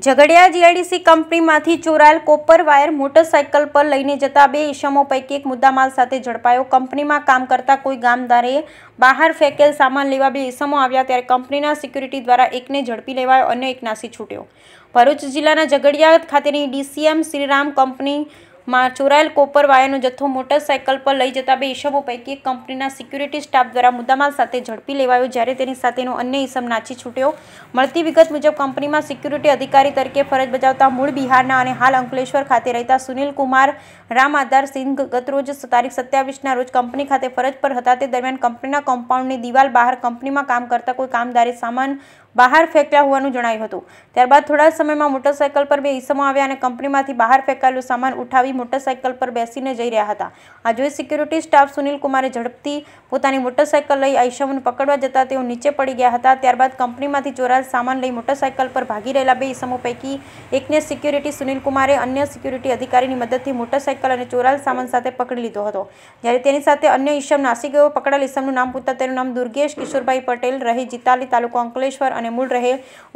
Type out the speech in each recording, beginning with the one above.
Jhagadia GIDC કંપનીમાંથી ચોરાયેલ copper wire motorcycle પર લઈને જતા બે ઈસમો પૈકી એક મુદ્દામાલ સાથે ઝડપાયો કંપનીમાં કામ કરતા કોઈ ગામદારે બહાર ફેંકેલ સામાન લેવા બે ઈસમો આવ્યા ત્યારે કંપનીના સિક્યુરિટી દ્વારા એકને ઝડપી લેવાયો અને એક નાસી છૂટ્યો ભરૂચ જિલ્લાના ઝઘડિયા ખાતેની ડીસીએમ શ્રીરામ કંપની માં ચોરાયેલ કોપર વાયરનો જથ્થો મોટરસાઇકલ પર લઈ જતા બે ઇસમો પૈકી એક કંપનીના સિક્યુરિટી સ્ટાફ દ્વારા મુદ્દામાલ સાથે ઝડપી લેવાયો જ્યારે તેની સાથેનો અન્ય ઇસમ નાચી છૂટ્યો મળતી વિગત મુજબ કંપનીમાં સિક્યુરિટી અધિકારી તરીકે ફરજ બજાવતા મૂળ બિહારના અને હાલ અંકલેશ્વર ખાતે રહેતા સુનિલ કુમાર રામ આધાર સિંઘ ગત રોજ તારીખ સત્યાવીસના રોજ કંપની ખાતે ફરજ પર હતા તે દરમિયાન કંપનીના કમ્પાઉન્ડની દિવાલ બહાર કંપનીમાં કામ કરતા કોઈ કામદારે સામાન બહાર ફેંક્યા હોવાનું જણાવ્યું હતું ત્યારબાદ થોડા સમયમાં મોટરસાઇકલ પર બે ઈસમો આવ્યા અને કંપનીમાંથી બહાર ફેંકાયેલો સામાન ઉઠાવી મોટરસાઇકલ પર બેસીને જઈ રહ્યા હતા આ જોઈ સિક્યુરિટી સ્ટાફ સુનિલ કુમારે ઝડપથી પોતાની મોટરસાઇકલ લઈ આ ઈસમોને પકડવા જતા તેઓ નીચે પડી ગયા હતા ત્યારબાદ કંપનીમાંથી ચોરાયેલ સામાન લઈ મોટરસાઇકલ પર ભાગી રહેલા બે ઈસમો પૈકી એકને સિક્યુરિટી સુનિલ કુમારે અન્ય સિક્યુરિટી અધિકારીની મદદથી મોટરસાઇકલ અને ચોરાયેલ સામાન સાથે પકડી લીધો હતો જ્યારે તેની સાથે અન્ય ઈસમ નાસી ગયો પકડાયેલ ઈસમનું નામ પૂછતા તેનું નામ દુર્ગેશ કિશોરભાઈ પટેલ રહી જીતાલી તાલુકો અંકલેશ્વર અને મૂળ રહે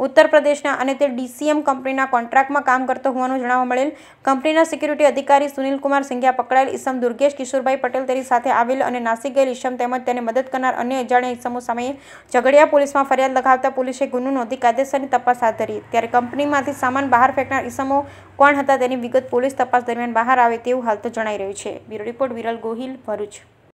ઉત્તર પ્રદેશના અને તે ડીસીએમ કંપનીના કોન્ટ્રાક્ટમાં કામ કરતો હોવાનું જણાવવા મળેલ કંપનીના સિક્યુરિટી અધિકારી કુમાર સિંઘિયા પકડાયેલ ઈસમ દુર્ગેશ કિશોરભાઈ પટેલ તેની સાથે આવેલ અને નાસિક ગયેલ ઈસમ તેમજ તેને મદદ કરનાર અન્ય અજાણ્યા ઈસમો સામે ઝઘડિયા પોલીસમાં ફરિયાદ લખાવતા પોલીસે ગુનો નોંધી કાયદેસરની તપાસ હાથ ધરી ત્યારે કંપનીમાંથી સામાન બહાર ફેંકનાર ઈસમો કોણ હતા તેની વિગત પોલીસ તપાસ દરમિયાન બહાર આવે તેવું હાલ તો જણાઈ રહ્યું છે બ્યુરો રિપોર્ટ વિરલ ગોહિલ ભરૂચ